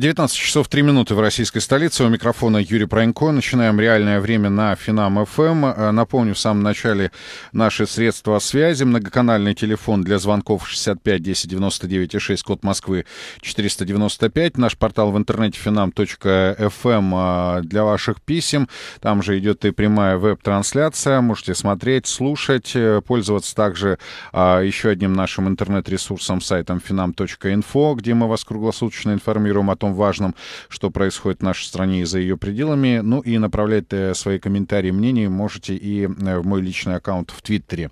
19 часов 3 минуты в российской столице. У микрофона Юрий Пронько. Начинаем реальное время на Финам ФМ. Эм. Э, напомню, в самом начале наши средства связи. Многоканальный телефон для звонков 65 10 99 и 6, код Москвы 495. Наш портал в интернете finam.fm эм, э, для ваших писем. Там же идет и прямая веб-трансляция. Можете смотреть, слушать, э, пользоваться также еще одним нашим интернет-ресурсом, сайтом finam.info, где мы вас круглосуточно информируем о том, том важном, что происходит в нашей стране и за ее пределами. Ну и направлять свои комментарии, мнения можете и э, в мой личный аккаунт в Твиттере.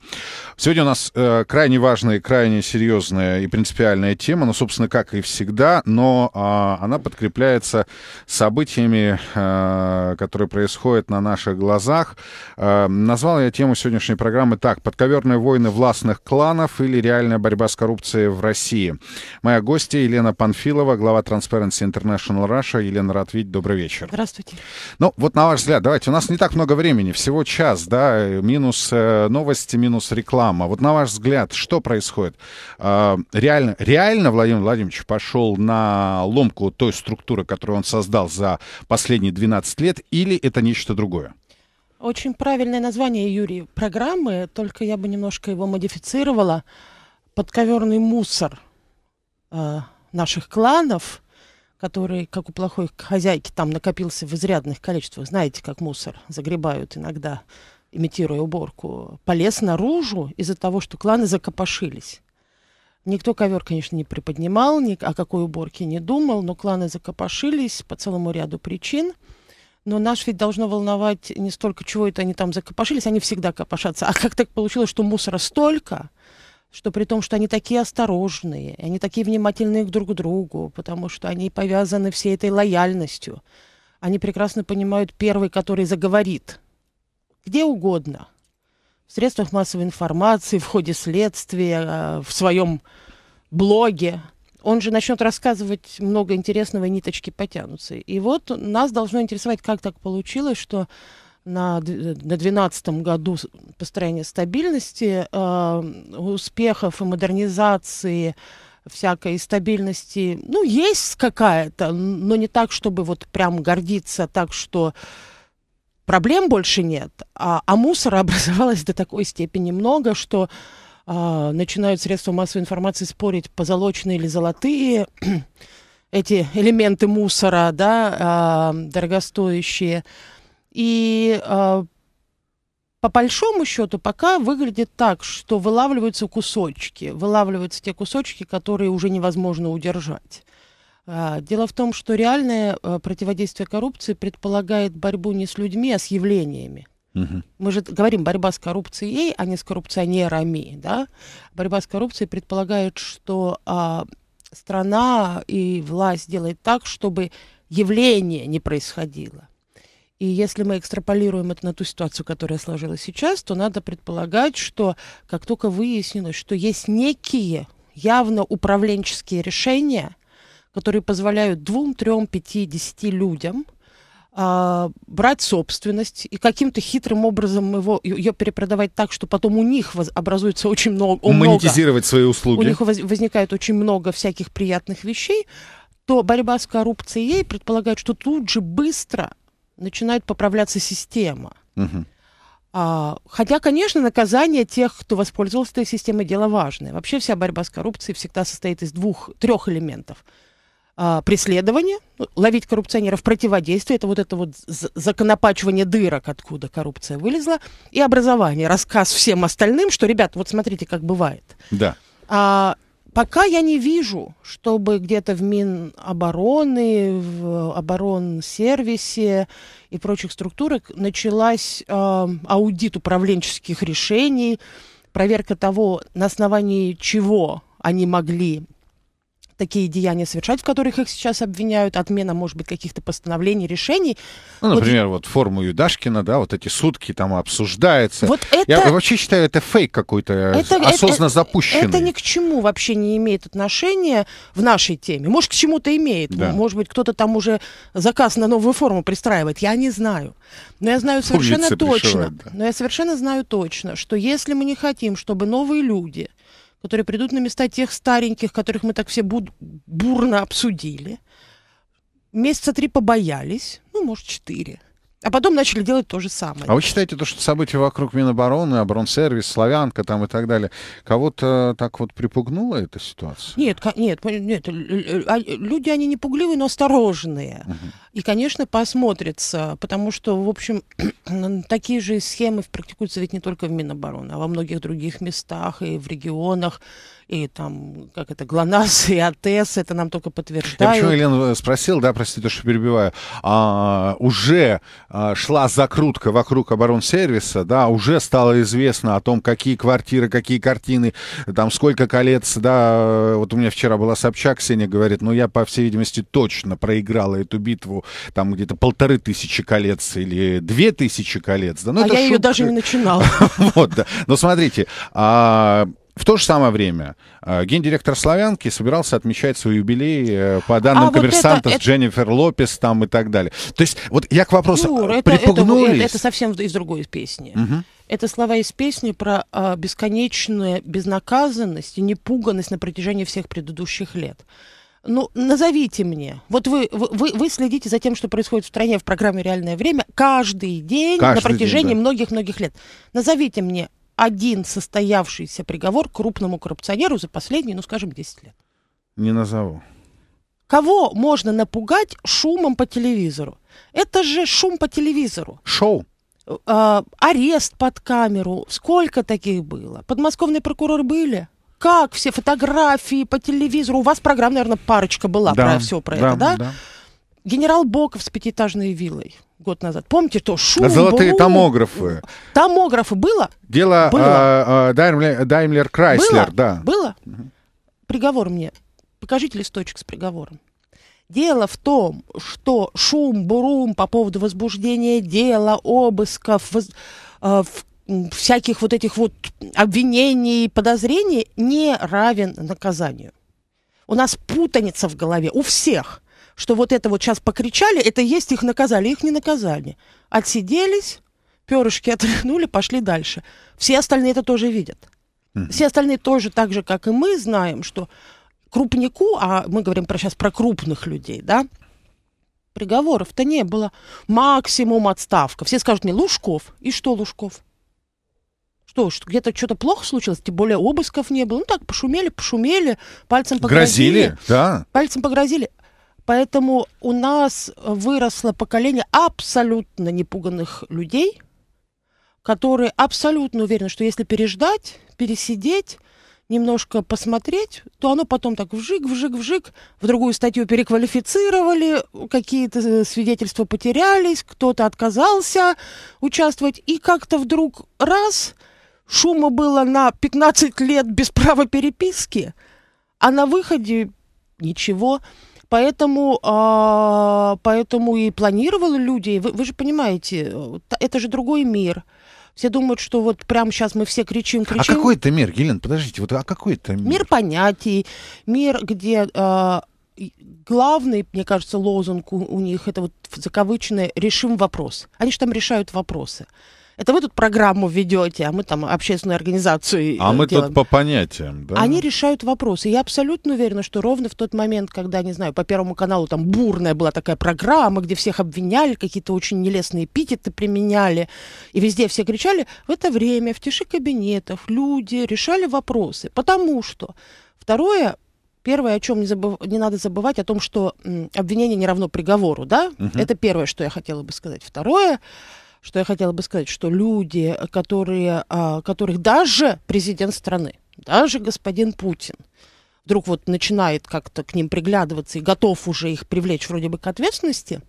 Сегодня у нас э, крайне важная, крайне серьезная и принципиальная тема, ну, собственно, как и всегда, но э, она подкрепляется событиями, э, которые происходят на наших глазах. Э, назвал я тему сегодняшней программы так «Подковерные войны властных кланов или реальная борьба с коррупцией в России». Моя гостья Елена Панфилова, глава Transparency International Russia. Елена Ратвить, добрый вечер. Здравствуйте. Ну, вот на ваш взгляд, давайте, у нас не так много времени, всего час, да, э, минус э, новости, минус реклама. Вот на ваш взгляд, что происходит? А, реально, реально Владимир Владимирович пошел на ломку той структуры, которую он создал за последние 12 лет, или это нечто другое? Очень правильное название, Юрий, программы, только я бы немножко его модифицировала. Подковерный мусор э, наших кланов который, как у плохой хозяйки, там накопился в изрядных количествах, знаете, как мусор загребают иногда, имитируя уборку, полез наружу из-за того, что кланы закопошились. Никто ковер, конечно, не приподнимал, ни о какой уборке не думал, но кланы закопошились по целому ряду причин. Но наш ведь должно волновать не столько, чего это они там закопошились, они всегда копошатся. А как так получилось, что мусора столько – что при том, что они такие осторожные, они такие внимательные к друг другу, потому что они повязаны всей этой лояльностью. Они прекрасно понимают первый, который заговорит. Где угодно. В средствах массовой информации, в ходе следствия, э, в своем блоге. Он же начнет рассказывать много интересного, и ниточки потянутся. И вот нас должно интересовать, как так получилось, что на, на 12 году построения стабильности, э, успехов и модернизации всякой стабильности, ну, есть какая-то, но не так, чтобы вот прям гордиться так, что проблем больше нет, а, а мусора образовалось до такой степени много, что э, начинают средства массовой информации спорить, позолоченные или золотые эти элементы мусора, да, э, дорогостоящие, и а, по большому счету пока выглядит так, что вылавливаются кусочки, вылавливаются те кусочки, которые уже невозможно удержать. А, дело в том, что реальное а, противодействие коррупции предполагает борьбу не с людьми, а с явлениями. Угу. Мы же говорим борьба с коррупцией, а не с коррупционерами. Да? Борьба с коррупцией предполагает, что а, страна и власть делает так, чтобы явление не происходило. И если мы экстраполируем это на ту ситуацию, которая сложилась сейчас, то надо предполагать, что как только выяснилось, что есть некие явно управленческие решения, которые позволяют двум, трем, пяти, десяти людям э, брать собственность и каким-то хитрым образом его, ее перепродавать так, что потом у них воз, образуется очень много... Монетизировать много, свои услуги. У них воз, возникает очень много всяких приятных вещей, то борьба с коррупцией предполагает, что тут же быстро начинает поправляться система. Угу. А, хотя, конечно, наказание тех, кто воспользовался этой системой, дело важное. Вообще вся борьба с коррупцией всегда состоит из двух, трех элементов. А, преследование, ну, ловить коррупционеров, противодействие, это вот это вот законопачивание дырок, откуда коррупция вылезла, и образование, рассказ всем остальным, что, ребят, вот смотрите, как бывает. Да. А, Пока я не вижу, чтобы где-то в Минобороны, в оборонсервисе и прочих структурах началась э, аудит управленческих решений, проверка того, на основании чего они могли такие деяния совершать, в которых их сейчас обвиняют, отмена, может быть, каких-то постановлений, решений. Ну, например, вот, вот форму Юдашкина, да, вот эти сутки там обсуждается. Вот это... Я вообще считаю, это фейк какой-то, э, это, осознанно это, запущенный. Это ни к чему вообще не имеет отношения в нашей теме. Может, к чему-то имеет. Да. Может быть, кто-то там уже заказ на новую форму пристраивает. Я не знаю. Но я знаю совершенно Улицы точно. Да. Но я совершенно знаю точно, что если мы не хотим, чтобы новые люди которые придут на места тех стареньких, которых мы так все буд- бурно обсудили. Месяца три побоялись, ну, может, четыре. А потом начали делать то же самое. А вы считаете, то, что события вокруг Минобороны, оборонсервис, Славянка там и так далее, кого-то так вот припугнула эта ситуация? Нет, нет, нет. А, люди, они не пугливые, но осторожные. Угу. И, конечно, посмотрятся, потому что, в общем, такие же схемы практикуются ведь не только в Минобороны, а во многих других местах и в регионах и там, как это, ГЛОНАСС и АТС, это нам только подтверждают. Я почему Елена спросил, да, простите, что перебиваю, а, уже а, шла закрутка вокруг оборонсервиса, да, уже стало известно о том, какие квартиры, какие картины, там сколько колец, да, вот у меня вчера была Собчак, Ксения говорит, ну я, по всей видимости, точно проиграла эту битву, там где-то полторы тысячи колец или две тысячи колец, да, ну а это я шутка. ее даже не начинала. Вот, да, но смотрите, а в то же самое время э, гендиректор «Славянки» собирался отмечать свой юбилей э, по данным а Каверсанта вот это, с это... Дженнифер Лопес там и так далее. То есть вот я к вопросу Юр, э, это, припугнулись. Это, это, это совсем из другой песни. Угу. Это слова из песни про а, бесконечную безнаказанность и непуганность на протяжении всех предыдущих лет. Ну, назовите мне. Вот вы, вы, вы следите за тем, что происходит в стране в программе «Реальное время» каждый день каждый на протяжении многих-многих да. лет. Назовите мне один состоявшийся приговор крупному коррупционеру за последние, ну, скажем, 10 лет? Не назову. Кого можно напугать шумом по телевизору? Это же шум по телевизору. Шоу. Э, а, арест под камеру. Сколько таких было? Подмосковный прокурор были? Как все фотографии по телевизору? У вас программа наверное, парочка была да, про все про да, это, да? да? Генерал Боков с пятиэтажной виллой год назад. Помните то шум? На Золотые бум, томографы. Томографы было? Дело было. А, а Даймлер, Крайслер, да. Было? Приговор мне. Покажите листочек с приговором. Дело в том, что шум, бурум по поводу возбуждения дела, обысков, воз, э, всяких вот этих вот обвинений, подозрений не равен наказанию. У нас путаница в голове, у всех – что вот это вот сейчас покричали, это есть их наказали, их не наказали. Отсиделись, перышки отряхнули, пошли дальше. Все остальные это тоже видят. Все остальные тоже так же, как и мы, знаем, что крупнику, а мы говорим про, сейчас про крупных людей, да, приговоров-то не было. Максимум отставка. Все скажут мне, Лужков. И что Лужков? Что, что где-то что-то плохо случилось? Тем более обысков не было. Ну так, пошумели, пошумели, пальцем погрозили. Грозили, да. Пальцем погрозили. Поэтому у нас выросло поколение абсолютно непуганных людей, которые абсолютно уверены, что если переждать, пересидеть, немножко посмотреть, то оно потом так вжик, вжик, вжик, в другую статью переквалифицировали, какие-то э, свидетельства потерялись, кто-то отказался участвовать, и как-то вдруг раз шума было на 15 лет без права переписки, а на выходе ничего. Поэтому, а, поэтому и планировали людей Вы, вы же понимаете, э, это же другой мир. Все думают, что вот прямо сейчас мы все кричим, а кричим. А какой это мир, Елена, подождите, вот а какой это мир? Мир понятий, мир, где э, главный, мне кажется, лозунг у, у них это вот закавычное «решим вопрос». Они же там решают вопросы. Это вы тут программу ведете, а мы там общественную организацию э, А мы делаем. тут по понятиям, да? Они решают вопросы. Я абсолютно уверена, что ровно в тот момент, когда, не знаю, по Первому каналу там бурная была такая программа, где всех обвиняли, какие-то очень нелестные эпитеты применяли, и везде все кричали, в это время в тиши кабинетов люди решали вопросы. Потому что... Второе, первое, о чем не, забыв... не надо забывать, о том, что м, обвинение не равно приговору, да? Угу. Это первое, что я хотела бы сказать. Второе, что я хотела бы сказать, что люди, которые, а, которых даже президент страны, даже господин Путин, вдруг вот начинает как-то к ним приглядываться и готов уже их привлечь вроде бы к ответственности,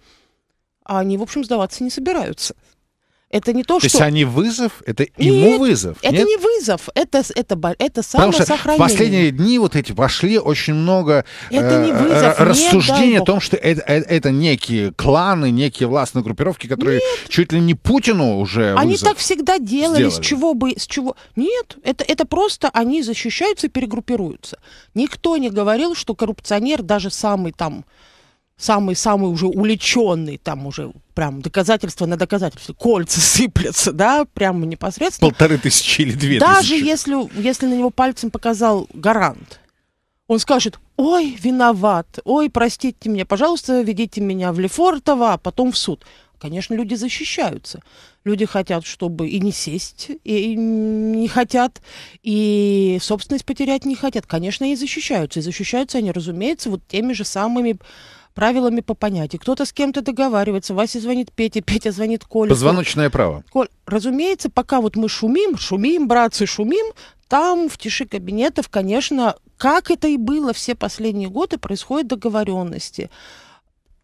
а они, в общем, сдаваться не собираются. Это не то, то что... есть они вызов, это нет, ему вызов. Это нет? не вызов, это, это, это самосохранение. Потому что в последние дни вот эти вошли очень много это не э, вызов, э, рассуждений нет, о том, что это, это, это некие кланы, некие властные группировки, которые нет. чуть ли не Путину уже Они так всегда делали, сделали. с чего бы... С чего... Нет, это, это просто они защищаются и перегруппируются. Никто не говорил, что коррупционер, даже самый там самый-самый уже увлеченный там уже прям доказательство на доказательство кольца сыплятся, да, прямо непосредственно. Полторы тысячи или две Даже тысячи. если, если на него пальцем показал гарант, он скажет, ой, виноват, ой, простите меня, пожалуйста, ведите меня в Лефортово, а потом в суд. Конечно, люди защищаются. Люди хотят, чтобы и не сесть, и не хотят, и собственность потерять не хотят. Конечно, и защищаются. И защищаются они, разумеется, вот теми же самыми правилами по понятию. Кто-то с кем-то договаривается, Вася звонит Пете, Петя звонит Коле. Позвоночное право. Коль, разумеется, пока вот мы шумим, шумим, братцы, шумим, там в тиши кабинетов, конечно, как это и было все последние годы, происходят договоренности.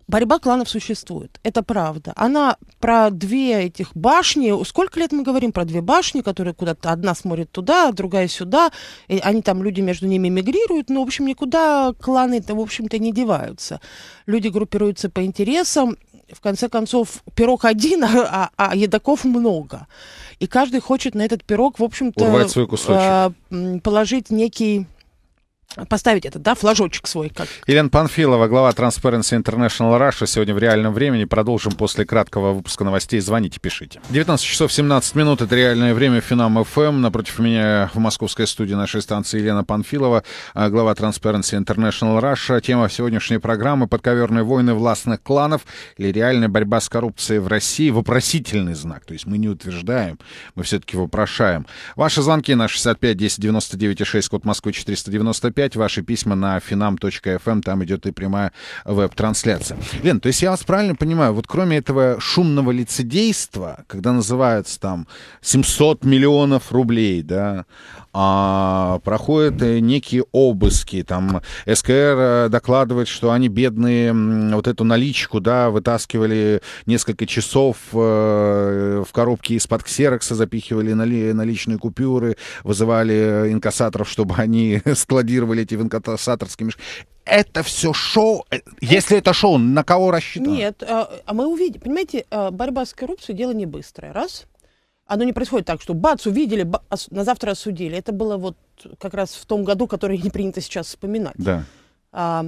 Борьба кланов существует, это правда. Она про две этих башни, сколько лет мы говорим про две башни, которые куда-то одна смотрит туда, другая сюда, и они там, люди между ними мигрируют, но, в общем, никуда кланы-то, в общем-то, не деваются. Люди группируются по интересам, в конце концов, пирог один, а, а, а едоков много. И каждый хочет на этот пирог, в общем-то, свой а, положить некий поставить этот, да, флажочек свой. Как... Елена Панфилова, глава Transparency International Russia. Сегодня в реальном времени. Продолжим после краткого выпуска новостей. Звоните, пишите. 19 часов 17 минут. Это реальное время. Финам ФМ. Эм. Напротив меня в московской студии нашей станции Елена Панфилова, а, глава Transparency International Russia. Тема сегодняшней программы «Подковерные войны властных кланов» или «Реальная борьба с коррупцией в России». Вопросительный знак. То есть мы не утверждаем, мы все-таки вопрошаем. Ваши звонки на 65 10 99 6, код Москвы 495 опять ваши письма на finam.fm, эм, там идет и прямая веб-трансляция. Лен, то есть я вас правильно понимаю, вот кроме этого шумного лицедейства, когда называются там 700 миллионов рублей, да, а, проходят э, некие обыски. Там СКР э, докладывает, что они бедные вот эту наличку, да, вытаскивали несколько часов э, в коробке из-под ксерокса, запихивали нали наличные купюры, вызывали инкассаторов, чтобы они складировали эти в инкассаторские это все шоу, если это шоу, на кого рассчитано? Нет, а, а мы увидим. Понимаете, а, борьба с коррупцией дело не быстрое. Раз оно не происходит так, что бац, увидели, ба, на завтра осудили. Это было вот как раз в том году, который не принято сейчас вспоминать. Да. А,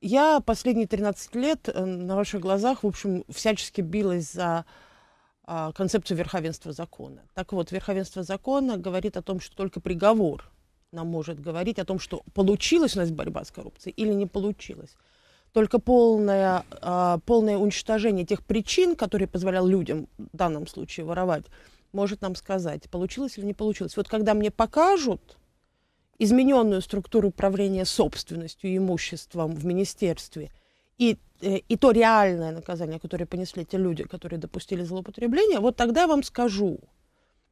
я последние 13 лет э, на ваших глазах, в общем, всячески билась за а, концепцию верховенства закона. Так вот, верховенство закона говорит о том, что только приговор нам может говорить о том, что получилась у нас борьба с коррупцией или не получилась только полное, а, полное уничтожение тех причин, которые позволял людям в данном случае воровать, может нам сказать, получилось или не получилось. Вот когда мне покажут измененную структуру управления собственностью и имуществом в министерстве и, э, и то реальное наказание, которое понесли те люди, которые допустили злоупотребление, вот тогда я вам скажу,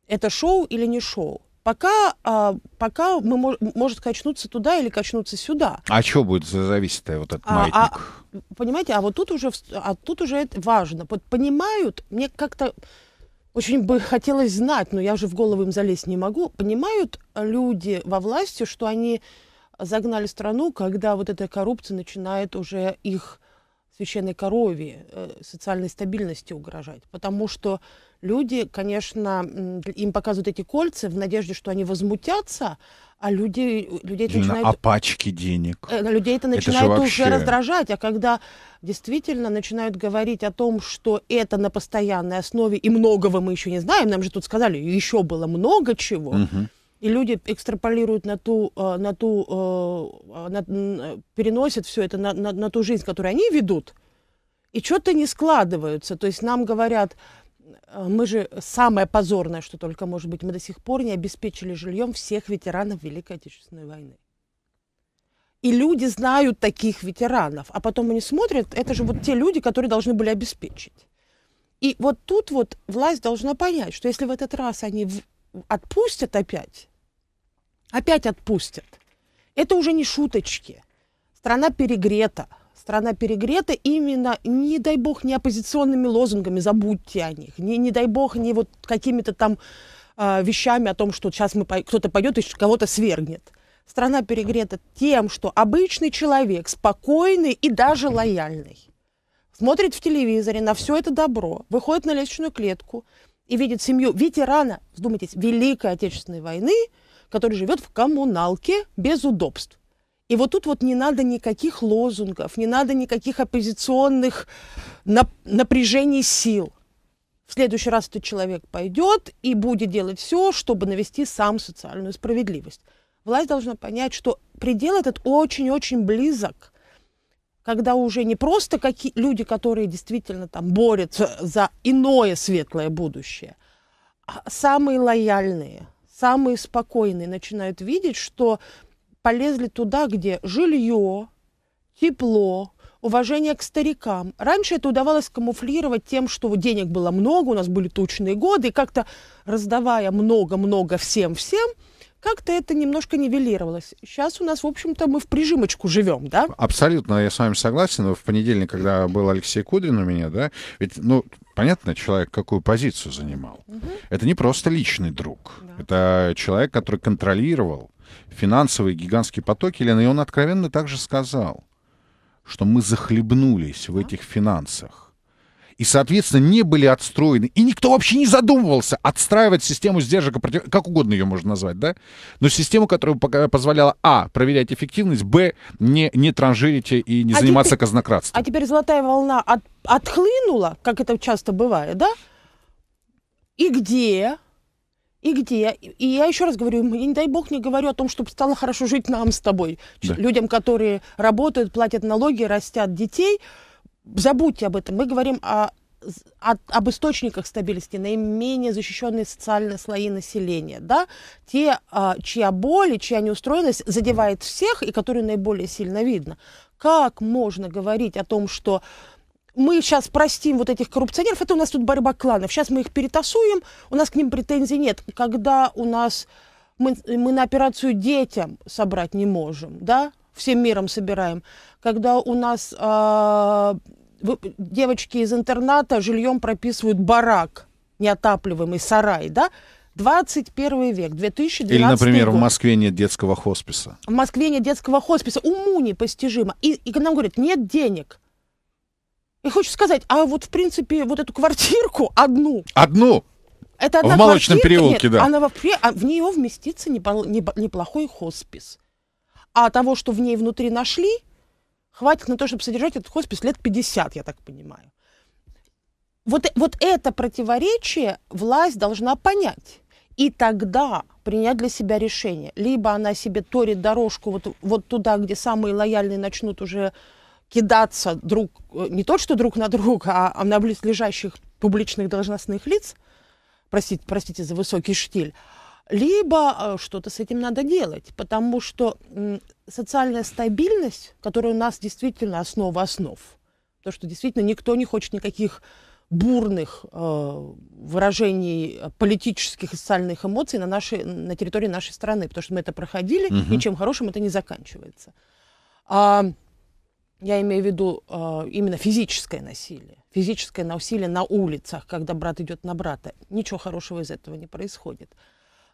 это шоу или не шоу пока, а, пока мы, мож, может качнуться туда или качнуться сюда. А что будет зависеть вот этот а, а, маятник? А, понимаете, а вот тут уже, а тут уже это важно. Вот понимают, мне как-то очень бы хотелось знать, но я уже в голову им залезть не могу, понимают люди во власти, что они загнали страну, когда вот эта коррупция начинает уже их священной корове, э, социальной стабильности угрожать. Потому что люди, конечно, им показывают эти кольца в надежде, что они возмутятся, а люди, людей это начинает... Опачки денег. Э, людей это начинает это вообще... уже раздражать. А когда действительно начинают говорить о том, что это на постоянной основе, и многого мы еще не знаем, нам же тут сказали, еще было много чего, угу и люди экстраполируют на ту, э, на ту, э, на, переносят все это на, на, на ту жизнь, которую они ведут, и что-то не складываются. То есть нам говорят, э, мы же самое позорное, что только может быть, мы до сих пор не обеспечили жильем всех ветеранов Великой Отечественной войны. И люди знают таких ветеранов, а потом они смотрят, это же вот те люди, которые должны были обеспечить. И вот тут вот власть должна понять, что если в этот раз они отпустят опять, Опять отпустят. Это уже не шуточки. Страна перегрета. Страна перегрета именно, не дай бог, не оппозиционными лозунгами, забудьте о них. Не, не дай бог, не вот какими-то там э, вещами о том, что сейчас мы, кто-то пойдет и кого-то свергнет. Страна перегрета тем, что обычный человек, спокойный и даже лояльный, смотрит в телевизоре на все это добро, выходит на лестничную клетку и видит семью ветерана, вдумайтесь, Великой Отечественной войны – который живет в коммуналке без удобств. И вот тут вот не надо никаких лозунгов, не надо никаких оппозиционных нап- напряжений сил. В следующий раз этот человек пойдет и будет делать все, чтобы навести сам социальную справедливость. Власть должна понять, что предел этот очень-очень близок, когда уже не просто какие люди, которые действительно там борются за иное светлое будущее, а самые лояльные – самые спокойные начинают видеть, что полезли туда, где жилье, тепло, уважение к старикам. Раньше это удавалось камуфлировать тем, что денег было много, у нас были тучные годы, и как-то раздавая много-много всем-всем – как-то это немножко нивелировалось. Сейчас у нас, в общем-то, мы в прижимочку живем, да? Абсолютно, я с вами согласен. В понедельник, когда был Алексей Кудрин у меня, да, ведь, ну, понятно, человек какую позицию занимал. Угу. Это не просто личный друг. Да. Это человек, который контролировал финансовые гигантские потоки, Лена, и он откровенно также сказал, что мы захлебнулись в этих финансах и, соответственно, не были отстроены. И никто вообще не задумывался отстраивать систему сдержек, как угодно ее можно назвать, да? Но систему, которая позволяла, а, проверять эффективность, б, не, не транжирить и не а заниматься теперь, казнократством. А теперь золотая волна от, отхлынула, как это часто бывает, да? И где? И где? И я еще раз говорю, не дай бог не говорю о том, чтобы стало хорошо жить нам с тобой. Да. Людям, которые работают, платят налоги, растят детей – забудьте об этом. Мы говорим о, о, об источниках стабильности, наименее защищенные социальные слои населения, да, те, а, чья боль и чья неустроенность задевает всех и которые наиболее сильно видно. Как можно говорить о том, что мы сейчас простим вот этих коррупционеров, это у нас тут борьба кланов, сейчас мы их перетасуем, у нас к ним претензий нет. Когда у нас мы, мы на операцию детям собрать не можем, да, всем миром собираем, когда у нас э, девочки из интерната жильем прописывают барак неотапливаемый, сарай, да, 21 век, 2012 Или, например, год. в Москве нет детского хосписа. В Москве нет детского хосписа. Уму непостижимо. И, и к нам говорят, нет денег. И хочу сказать, а вот, в принципе, вот эту квартирку одну... Одну? Это одна в молочном квартирка, переулке, нет, да. Она вообще, а в нее вместится непол, не, неплохой хоспис а того, что в ней внутри нашли, хватит на то, чтобы содержать этот хоспис лет 50, я так понимаю. Вот, вот это противоречие власть должна понять. И тогда принять для себя решение. Либо она себе торит дорожку вот, вот туда, где самые лояльные начнут уже кидаться друг, э, не то что друг на друга, а, а на близлежащих публичных должностных лиц, простите, простите за высокий штиль, либо э, что-то с этим надо делать, потому что социальная стабильность, которая у нас действительно основа основ, то, что действительно никто не хочет никаких бурных э, выражений э, политических и социальных эмоций на, нашей, на территории нашей страны, потому что мы это проходили, угу. ничем хорошим это не заканчивается. А, я имею в виду э, именно физическое насилие, физическое насилие на улицах, когда брат идет на брата. Ничего хорошего из этого не происходит.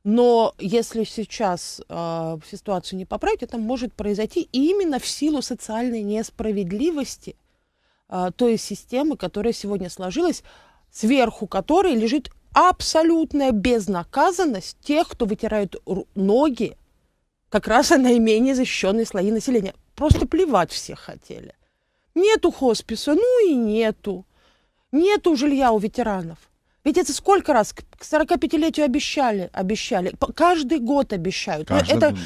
Но если сейчас э, ситуацию не поправить, это может произойти именно в силу социальной несправедливости э, той системы, которая сегодня сложилась, сверху которой лежит абсолютная безнаказанность тех, кто вытирает ноги как раз наименее защищенные слои населения. Просто плевать все хотели. Нету хосписа, ну и нету. Нету жилья у ветеранов. Ведь это сколько раз? К 45-летию обещали, обещали. Каждый год обещают. Каждый, это, да.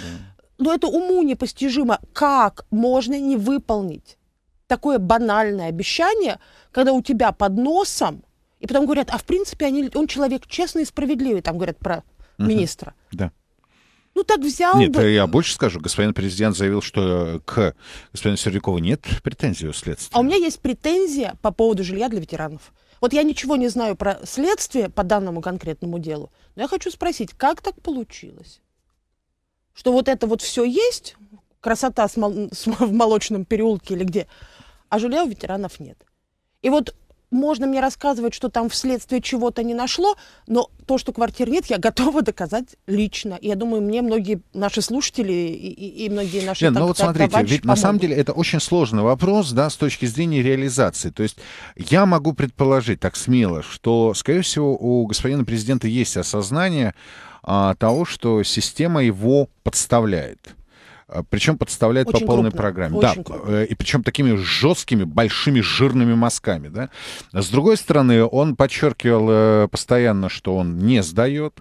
Но это уму непостижимо. Как можно не выполнить такое банальное обещание, когда у тебя под носом, и потом говорят, а в принципе они, он человек честный и справедливый, там говорят про угу. министра. Да. Ну так взял Нет, бы. я больше скажу. Господин президент заявил, что э, к господину Сердюкову нет претензий у следствия. А у меня есть претензия по поводу жилья для ветеранов. Вот я ничего не знаю про следствие по данному конкретному делу, но я хочу спросить, как так получилось? Что вот это вот все есть, красота в молочном переулке или где, а жилья у ветеранов нет. И вот можно мне рассказывать, что там вследствие чего-то не нашло, но то, что квартир нет, я готова доказать лично. Я думаю, мне многие наши слушатели и, и, и многие наши Лен, так, ну вот смотрите, ведь помогут. на самом деле это очень сложный вопрос, да, с точки зрения реализации. То есть я могу предположить так смело, что, скорее всего, у господина президента есть осознание а, того, что система его подставляет. А, причем подставляет очень по полной крупно, программе. да, крупно. Э, и причем такими жесткими, большими, жирными мазками. Да? С другой стороны, он подчеркивал э, постоянно, что он не сдает.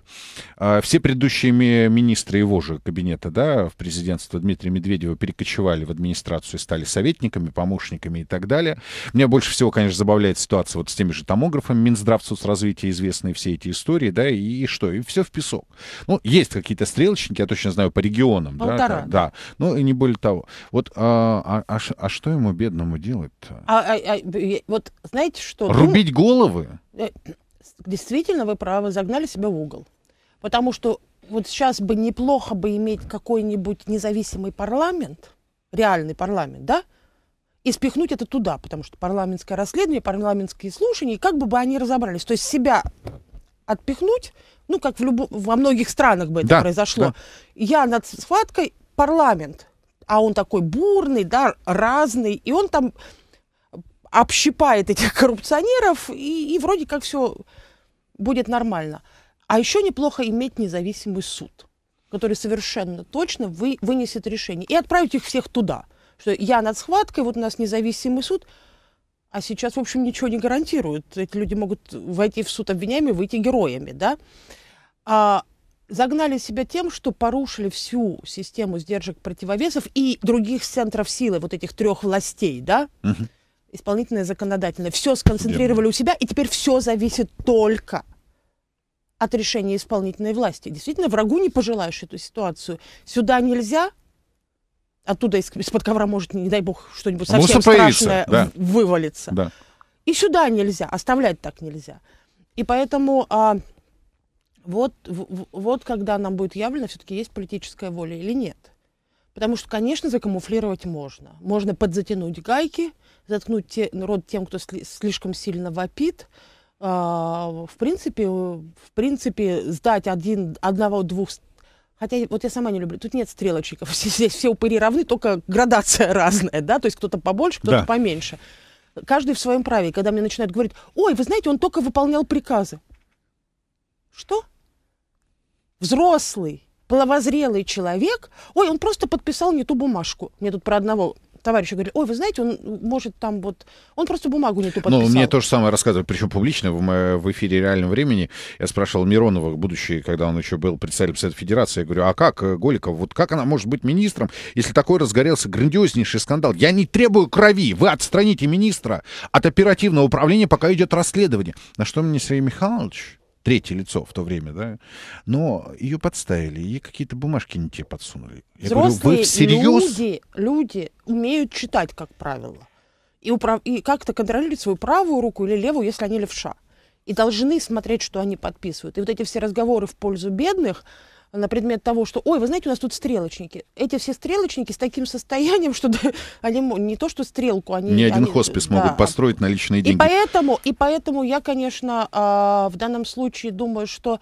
А, все предыдущие министры его же кабинета да, в президентство Дмитрия Медведева перекочевали в администрацию, стали советниками, помощниками и так далее. Меня больше всего, конечно, забавляет ситуация вот с теми же томографами Минздрав, соцразвития, известные все эти истории, да, и что? И все в песок. Ну, есть какие-то стрелочники, я точно знаю, по регионам. Полтора. Да, да, да. Ну и не более того. Вот а, а, а, а что ему бедному делать-то? А, а, а, вот знаете что? Ну, Рубить ну, головы? Э, действительно, вы правы, загнали себя в угол. Потому что вот сейчас бы неплохо бы иметь какой-нибудь независимый парламент, реальный парламент, да, и спихнуть это туда, потому что парламентское расследование, парламентские слушания, и как бы бы они разобрались. То есть себя отпихнуть, ну, как в любо... во многих странах бы это да, произошло. Да. Я над схваткой, парламент. А он такой бурный, да, разный. И он там общипает этих коррупционеров, и, и вроде как все будет нормально. А еще неплохо иметь независимый суд, который совершенно точно вы, вынесет решение. И отправит их всех туда. Что я над схваткой, вот у нас независимый суд. А сейчас, в общем, ничего не гарантирует. Эти люди могут войти в суд обвиняемыми, выйти героями, да? А, загнали себя тем, что порушили всю систему сдержек противовесов и других центров силы, вот этих трех властей, да? Угу. Исполнительное, законодательное. Все сконцентрировали Судебное. у себя, и теперь все зависит только от решения исполнительной власти. Действительно, врагу не пожелаешь эту ситуацию. Сюда нельзя, оттуда из-под ковра может, не дай бог, что-нибудь совсем страшное да. вывалиться. Да. И сюда нельзя, оставлять так нельзя. И поэтому... А, вот, вот когда нам будет явлено, все-таки есть политическая воля или нет. Потому что, конечно, закамуфлировать можно. Можно подзатянуть гайки, заткнуть те, рот тем, кто сли, слишком сильно вопит. А, в принципе, э, в принципе, сдать один, одного-двух... Хотя вот я сама не люблю. Тут нет стрелочников. Здесь все упыри равны, только градация разная, да? То есть кто-то побольше, кто-то да. поменьше. Каждый в своем праве. Когда мне начинают говорить, ой, вы знаете, он только выполнял приказы. Что? взрослый, половозрелый человек, ой, он просто подписал не ту бумажку. Мне тут про одного товарища говорит, ой, вы знаете, он может там вот, он просто бумагу не ту ну, подписал. Ну, мне то же самое рассказывали, причем публично, в, в эфире реального времени. Я спрашивал Миронова, будущий, когда он еще был представителем Совета Федерации, я говорю, а как э, Голиков, вот как она может быть министром, если такой разгорелся грандиознейший скандал? Я не требую крови, вы отстраните министра от оперативного управления, пока идет расследование. На что мне Сергей Михайлович третье лицо в то время, да, но ее подставили, ей какие-то бумажки не те подсунули. Я Взрослые говорю, вы всерьез? Люди, люди умеют читать, как правило, и, управ... и как-то контролировать свою правую руку или левую, если они левша. И должны смотреть, что они подписывают. И вот эти все разговоры в пользу бедных – на предмет того, что, ой, вы знаете, у нас тут стрелочники. Эти все стрелочники с таким состоянием, что да, они не то что стрелку, они... Не один они, хоспис да. могут построить на личные деньги. И поэтому, и поэтому я, конечно, а, в данном случае думаю, что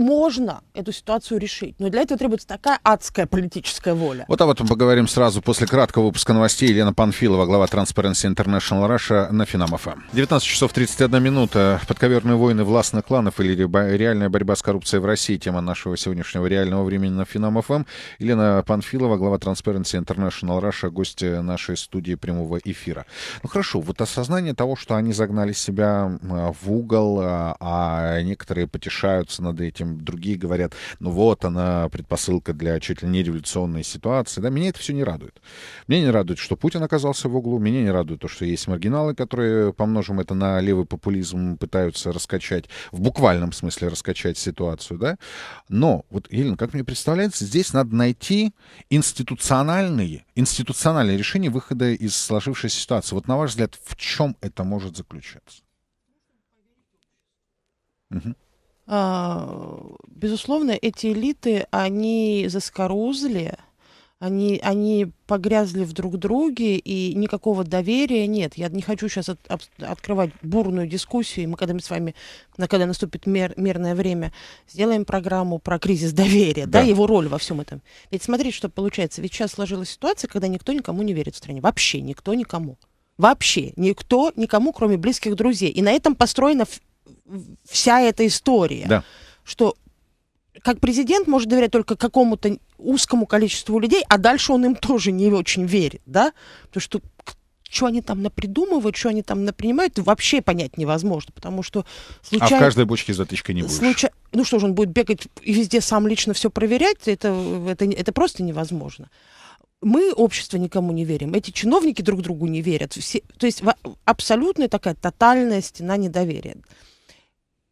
можно эту ситуацию решить. Но для этого требуется такая адская политическая воля. Вот об этом поговорим сразу после краткого выпуска новостей. Елена Панфилова, глава Transparency International Russia на Финам.ФМ. Эм. 19 часов 31 минута. Подковерные войны властных кланов или реальная борьба с коррупцией в России. Тема нашего сегодняшнего реального времени на Финам.ФМ. Эм. Елена Панфилова, глава Transparency International Russia, гость нашей студии прямого эфира. Ну хорошо, вот осознание того, что они загнали себя э, в угол, э, а некоторые потешаются над этим, другие говорят, ну вот она предпосылка для чуть ли не революционной ситуации. Да, меня это все не радует. Меня не радует, что Путин оказался в углу, меня не радует то, что есть маргиналы, которые, помножим это на левый популизм, пытаются раскачать, в буквальном смысле раскачать ситуацию, да. Но, вот, Елена, как мне представляется, здесь надо найти институциональные, институциональное решение выхода из сложившейся ситуации. Вот на ваш взгляд, в чем это может заключаться? Угу. А, безусловно, эти элиты, они заскорузли, они, они погрязли в друг друге, и никакого доверия нет. Я не хочу сейчас от, от, открывать бурную дискуссию, мы когда мы с вами, когда наступит мер, мирное время, сделаем программу про кризис доверия, да. да, его роль во всем этом. Ведь смотрите, что получается. Ведь сейчас сложилась ситуация, когда никто никому не верит в стране. Вообще никто никому. Вообще никто никому, кроме близких друзей. И на этом построено вся эта история. Да. Что как президент может доверять только какому-то узкому количеству людей, а дальше он им тоже не очень верит, да? Потому что что они там напридумывают, что они там напринимают, вообще понять невозможно, потому что случайно... А в каждой бочке затычкой не будет. Случай... Ну что же, он будет бегать и везде сам лично все проверять? Это, это, это просто невозможно. Мы, общество, никому не верим. Эти чиновники друг другу не верят. Все... То есть абсолютная такая тотальная стена недоверия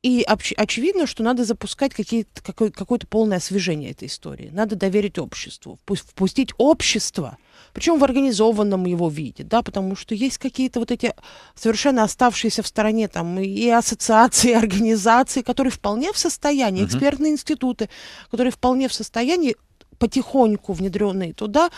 и оч- очевидно, что надо запускать какие-то, какое- какое-то полное освежение этой истории. Надо доверить обществу, впустить общество, причем в организованном его виде, да, потому что есть какие-то вот эти совершенно оставшиеся в стороне там и ассоциации, и организации, которые вполне в состоянии, экспертные институты, которые вполне в состоянии потихоньку внедренные туда,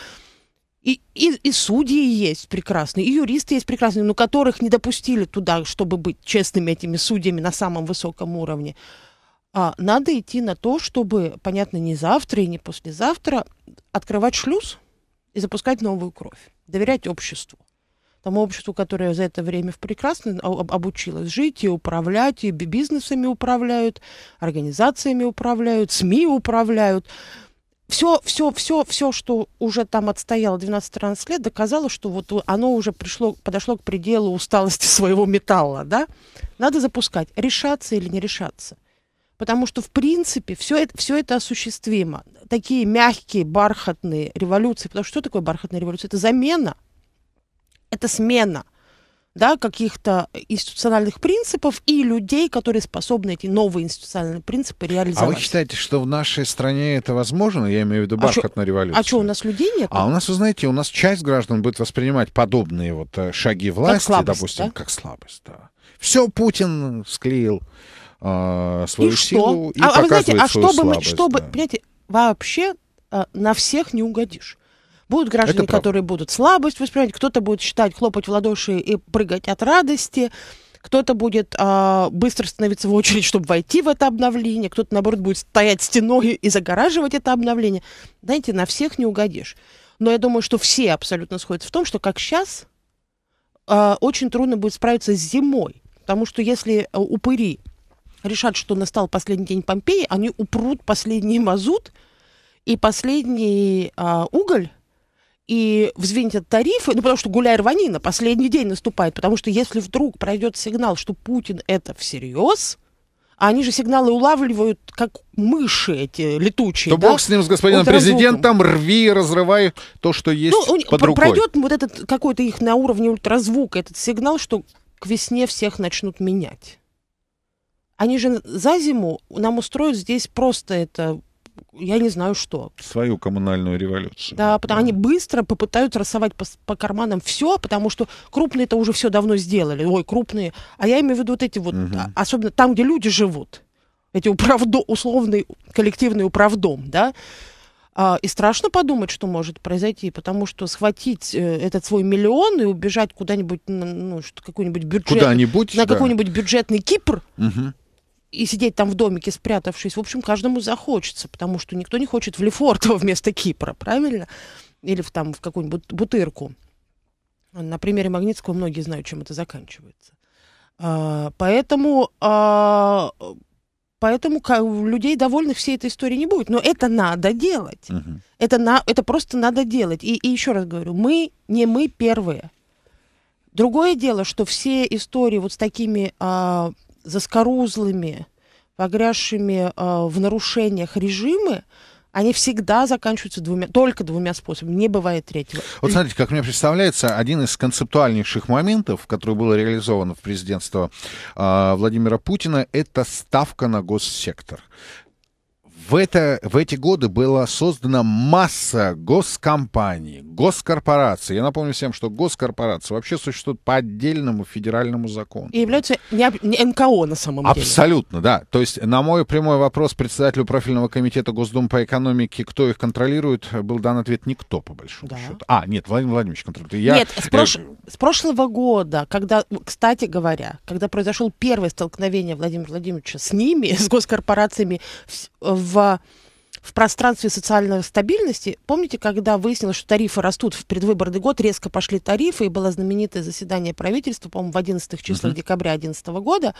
и, и, и судьи есть прекрасные, и юристы есть прекрасные, но которых не допустили туда, чтобы быть честными этими судьями на самом высоком уровне. А надо идти на то, чтобы, понятно, не завтра и не послезавтра открывать шлюз и запускать новую кровь, доверять обществу. Тому обществу, которое за это время прекрасно обучилось жить и управлять, и бизнесами управляют, организациями управляют, СМИ управляют все, все, все, все, что уже там отстояло 12-13 лет, доказало, что вот оно уже пришло, подошло к пределу усталости своего металла, да? Надо запускать, решаться или не решаться. Потому что, в принципе, все это, все это осуществимо. Такие мягкие, бархатные революции. Потому что что такое бархатная революция? Это замена, это смена да, каких-то институциональных принципов и людей, которые способны эти новые институциональные принципы реализовать. А вы считаете, что в нашей стране это возможно? Я имею в виду а бархатную а революцию. А что, у нас людей нет? А у нас, вы знаете, у нас часть граждан будет воспринимать подобные вот э, шаги власти, как слабость, допустим, да? как слабость. Да. Все Путин склеил э, свою и силу что? и а, показывает а вы знаете, а чтобы, слабость. Чтобы, да. понимаете, вообще э, на всех не угодишь. Будут граждане, которые будут слабость воспринимать, кто-то будет считать, хлопать в ладоши и прыгать от радости кто-то будет э, быстро становиться в очередь, чтобы войти в это обновление, кто-то, наоборот, будет стоять стеной и загораживать это обновление. Знаете, на всех не угодишь. Но я думаю, что все абсолютно сходятся в том, что как сейчас э, очень трудно будет справиться с зимой. Потому что если э, упыри решат, что настал последний день Помпеи, они упрут последний мазут и последний э, уголь и взвинтят тарифы, ну, потому что гуляй-рвани последний день наступает, потому что если вдруг пройдет сигнал, что Путин это всерьез, а они же сигналы улавливают, как мыши эти летучие. То да? бог с ним, с господином президентом, рви, разрывай то, что есть ну, он, под рукой. Пройдет вот этот какой-то их на уровне ультразвука этот сигнал, что к весне всех начнут менять. Они же за зиму нам устроят здесь просто это я не знаю что. Свою коммунальную революцию. Да, потому да. они быстро попытаются рассовать по, по карманам все, потому что крупные это уже все давно сделали. Ой, крупные. А я имею в виду вот эти вот, угу. особенно там, где люди живут. Эти управдо, условный коллективный управдом, да. А, и страшно подумать, что может произойти, потому что схватить э, этот свой миллион и убежать куда-нибудь, ну, какой-нибудь бюджет, куда нибудь на какой-нибудь бюджетный Кипр, угу и сидеть там в домике, спрятавшись, в общем, каждому захочется, потому что никто не хочет в Лефортово вместо Кипра, правильно? Или в, там в какую-нибудь бутырку. На примере Магнитского многие знают, чем это заканчивается. А, поэтому, а, поэтому как, людей довольных всей этой историей не будет. Но это надо делать. Угу. Это, на, это просто надо делать. И, и еще раз говорю, мы не мы первые. Другое дело, что все истории вот с такими а, заскорузлыми, погрязшими э, в нарушениях режимы, они всегда заканчиваются двумя, только двумя способами, не бывает третьего. Вот смотрите, как мне представляется, один из концептуальнейших моментов, который был реализован в президентство э, Владимира Путина, это ставка на госсектор в, это, в эти годы была создана масса госкомпаний, госкорпораций. Я напомню всем, что госкорпорации вообще существуют по отдельному федеральному закону. И являются не, не НКО на самом Абсолютно, деле. Абсолютно, да. То есть на мой прямой вопрос председателю профильного комитета Госдумы по экономике, кто их контролирует, был дан ответ никто, по большому да. счету. А, нет, Владимир Владимирович контролирует. Я, нет, с, э, прош... я... с прошлого года, когда, ну, кстати говоря, когда произошел первое столкновение Владимира Владимировича с ними, с госкорпорациями, в в пространстве социальной стабильности, помните, когда выяснилось, что тарифы растут в предвыборный год, резко пошли тарифы, и было знаменитое заседание правительства, по-моему, в 11 числах uh-huh. декабря 2011 года,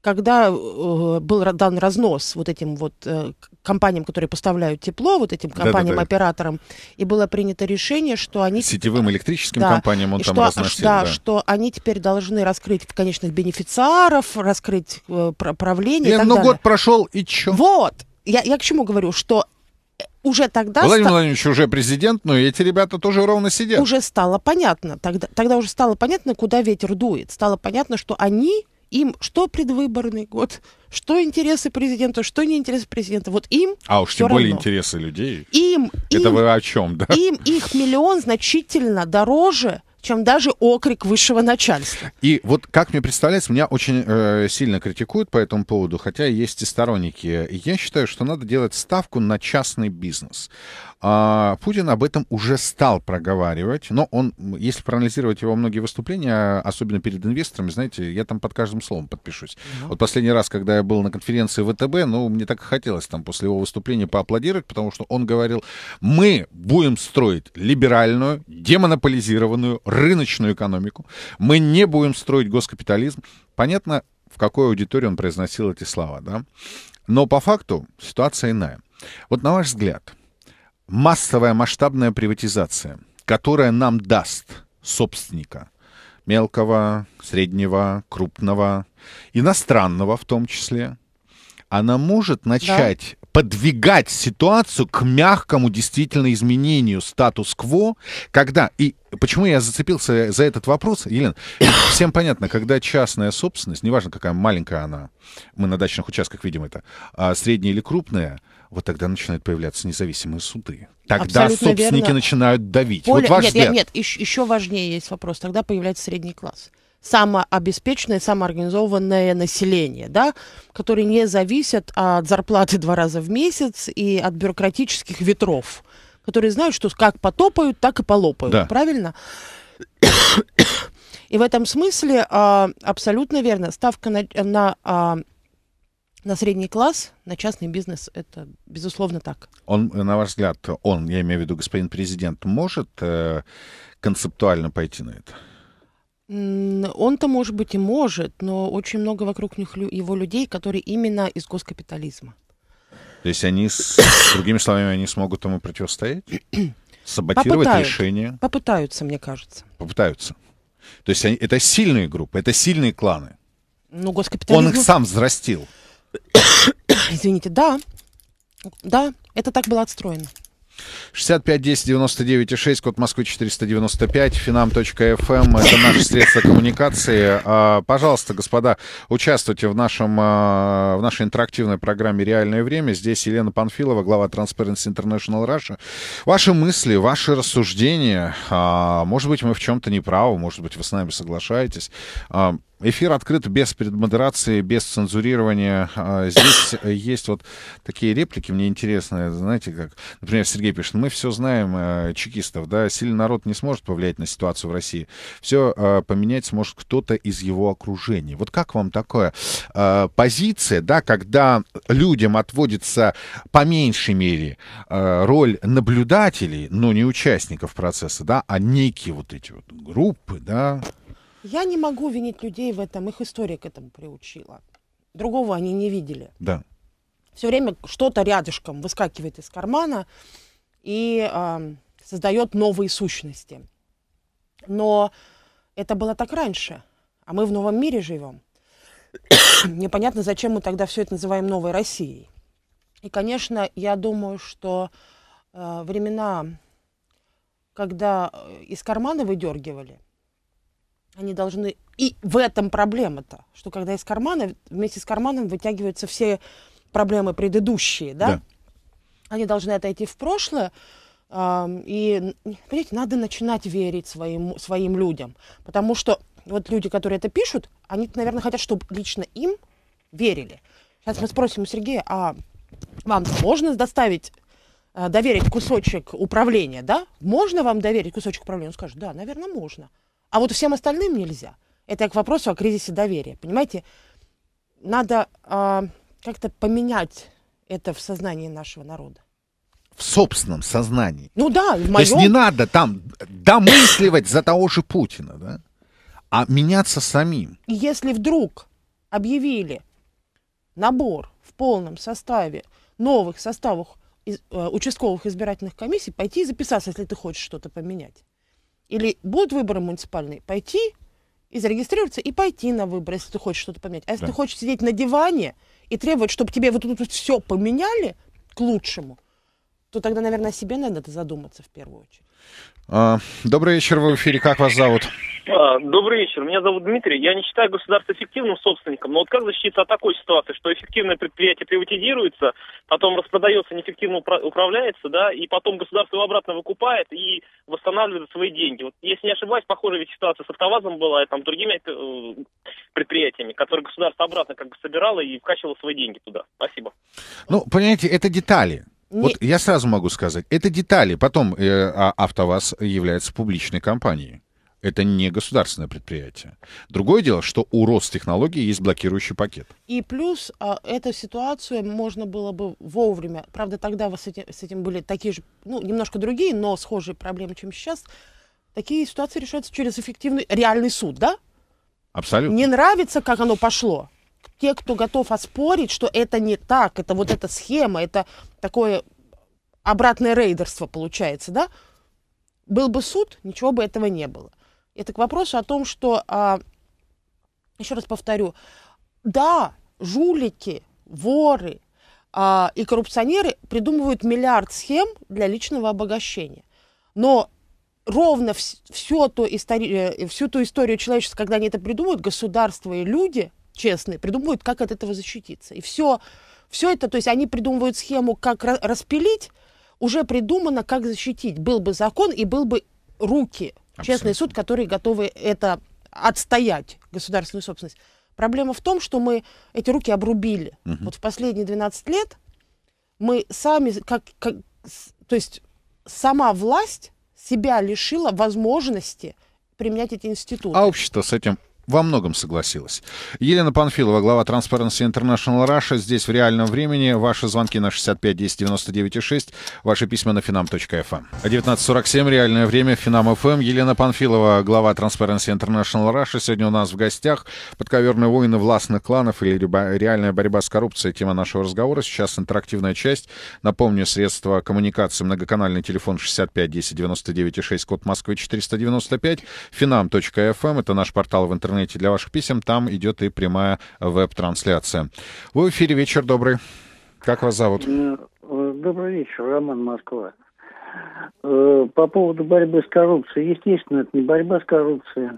когда э, был дан разнос вот этим вот э, компаниям, которые поставляют тепло, вот этим компаниям-операторам, и было принято решение, что они... Сетевым электрическим да, компаниям он там что, разносил. Да, да, что они теперь должны раскрыть конечных бенефициаров, раскрыть э, правление Лен, и так ну далее. год прошел, и чё? Вот, я, я к чему говорю, что э, уже тогда... Владимир ста... Владимирович уже президент, но эти ребята тоже ровно сидят. Уже стало понятно. Тогда, тогда уже стало понятно, куда ветер дует. Стало понятно, что они, им что предвыборный год, что интересы президента, что не интересы президента. Вот им А уж тем более интересы людей. Им. Это им, вы о чем, да? Им их миллион значительно дороже, чем даже окрик высшего начальства. И вот как мне представляется, меня очень э, сильно критикуют по этому поводу, хотя есть и сторонники. Я считаю, что надо делать ставку на частный бизнес. А Путин об этом уже стал проговаривать, но он, если проанализировать его многие выступления, особенно перед инвесторами, знаете, я там под каждым словом подпишусь. Mm-hmm. Вот последний раз, когда я был на конференции ВТБ, ну, мне так хотелось там после его выступления поаплодировать, потому что он говорил, мы будем строить либеральную, демонополизированную, рыночную экономику, мы не будем строить госкапитализм. Понятно, в какой аудитории он произносил эти слова, да? Но по факту ситуация иная. Вот на ваш взгляд, массовая масштабная приватизация, которая нам даст собственника мелкого, среднего, крупного, иностранного в том числе, она может начать да. подвигать ситуацию к мягкому действительно изменению статус-кво, когда... И почему я зацепился за этот вопрос, Елена? Всем понятно, когда частная собственность, неважно, какая маленькая она, мы на дачных участках видим это, а средняя или крупная, вот тогда начинают появляться независимые суды. Тогда Абсолютно собственники верно. начинают давить. Поле... Вот ваш нет, нет, нет, еще важнее есть вопрос. Тогда появляется средний класс самообеспеченное, самоорганизованное население, да, которое не зависит от зарплаты два раза в месяц и от бюрократических ветров, которые знают, что как потопают, так и полопают, да. правильно? И в этом смысле а, абсолютно верно. Ставка на, на а, на средний класс, на частный бизнес. Это, безусловно, так. Он, на ваш взгляд, он, я имею в виду господин президент, может э, концептуально пойти на это? Он-то, может быть, и может, но очень много вокруг них его людей, которые именно из госкапитализма. То есть они, с, другими словами, они смогут ему противостоять? Саботировать Попытают. решение? Попытаются, мне кажется. Попытаются. То есть они, это сильные группы, это сильные кланы. Ну, госкапитализм... Он их сам взрастил. Извините, да, да, это так было отстроено. 65 10 99 и 6, код Москвы 495, finam.fm, эм. это наше средство коммуникации. А, пожалуйста, господа, участвуйте в, нашем, а, в нашей интерактивной программе «Реальное время». Здесь Елена Панфилова, глава Transparency International Russia. Ваши мысли, ваши рассуждения, а, может быть, мы в чем-то неправы, может быть, вы с нами соглашаетесь. Эфир открыт без предмодерации, без цензурирования. А, здесь э, есть вот такие реплики, мне интересные, знаете, как, например, Сергей пишет, мы все знаем э, чекистов, да, сильный народ не сможет повлиять на ситуацию в России. Все э, поменять сможет кто-то из его окружения. Вот как вам такое? Позиция, да, когда людям отводится по меньшей мере роль наблюдателей, но не участников процесса, да, а некие вот эти вот группы, да, я не могу винить людей в этом, их история к этому приучила. Другого они не видели. Да. Все время что-то рядышком выскакивает из кармана и э, создает новые сущности. Но это было так раньше, а мы в новом мире живем. Непонятно, зачем мы тогда все это называем новой Россией. И, конечно, я думаю, что э, времена, когда э, из кармана выдергивали – они должны... И в этом проблема-то, что когда из кармана, вместе с карманом вытягиваются все проблемы предыдущие, да? да. Они должны отойти в прошлое, и, понимаете, надо начинать верить своим, своим людям. Потому что вот люди, которые это пишут, они, наверное, хотят, чтобы лично им верили. Сейчас мы спросим у Сергея, а вам можно доставить, э, доверить кусочек управления, да? Можно вам доверить кусочек управления? Он скажет, да, наверное, можно. А вот всем остальным нельзя. Это к вопросу о кризисе доверия. Понимаете, надо э, как-то поменять это в сознании нашего народа. В собственном сознании. Ну да, в моем. То есть не надо там домысливать за того же Путина, да? А меняться самим. Если вдруг объявили набор в полном составе, новых составах из, э, участковых избирательных комиссий, пойти и записаться, если ты хочешь что-то поменять. Или будут выборы муниципальные, пойти и зарегистрироваться, и пойти на выборы, если ты хочешь что-то поменять. А если да. ты хочешь сидеть на диване и требовать, чтобы тебе вот тут вот все поменяли к лучшему, то тогда, наверное, о себе надо задуматься в первую очередь. А, добрый вечер, вы в эфире. Как вас зовут? А, добрый вечер. Меня зовут Дмитрий. Я не считаю государство эффективным собственником, но вот как защититься от такой ситуации, что эффективное предприятие приватизируется, потом распродается, неэффективно управляется, да, и потом государство его обратно выкупает и восстанавливает свои деньги. Вот, если не ошибаюсь, похожая ведь ситуация с АвтоВАЗом была и там другими э, предприятиями, которые государство обратно как бы собирало и вкачивало свои деньги туда. Спасибо. Ну, понимаете, это детали. Не... Вот я сразу могу сказать, это детали. Потом э, а АвтоВАЗ является публичной компанией. Это не государственное предприятие. Другое дело, что у Ростехнологии есть блокирующий пакет. И плюс а, эту ситуацию можно было бы вовремя, правда, тогда с этим, с этим были такие же, ну, немножко другие, но схожие проблемы, чем сейчас. Такие ситуации решаются через эффективный реальный суд, да? Абсолютно. Не нравится, как оно пошло те, кто готов оспорить, что это не так, это вот эта схема, это такое обратное рейдерство получается, да, был бы суд, ничего бы этого не было. Это к вопросу о том, что, а, еще раз повторю, да, жулики, воры а, и коррупционеры придумывают миллиард схем для личного обогащения. Но ровно вс- всю, ту истори- э, всю ту историю человечества, когда они это придумывают, государство и люди – честные, придумывают, как от этого защититься. И все, все это, то есть они придумывают схему, как распилить, уже придумано, как защитить. Был бы закон и был бы руки, Абсолютно. честный суд, которые готовы это отстоять, государственную собственность. Проблема в том, что мы эти руки обрубили. Угу. Вот в последние 12 лет мы сами, как, как, то есть сама власть себя лишила возможности применять эти институты. А общество с этим во многом согласилась. Елена Панфилова, глава Transparency International Russia. Здесь в реальном времени. Ваши звонки на 65 10 99 6. Ваши письма на finam.fm. 19.47. Эм. Реальное время. Финам эм. Елена Панфилова, глава Transparency International Russia. Сегодня у нас в гостях подковерные войны властных кланов или реальная борьба с коррупцией. Тема нашего разговора. Сейчас интерактивная часть. Напомню, средства коммуникации многоканальный телефон 65 10 99 6. Код Москвы 495. Финам.фм. Эм. Это наш портал в интернете интернете для ваших писем. Там идет и прямая веб-трансляция. Вы в эфире. Вечер добрый. Как вас зовут? Э, добрый вечер. Роман Москва. Э, по поводу борьбы с коррупцией. Естественно, это не борьба с коррупцией.